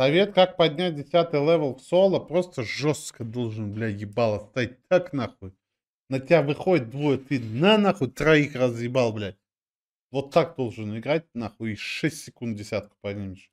Совет, как поднять 10 левел в соло, просто жестко должен, бля, ебало стоять. Так нахуй. На тебя выходит двое, ты на нахуй троих разъебал, блядь. Вот так должен играть, нахуй, и 6 секунд десятку поднимешь.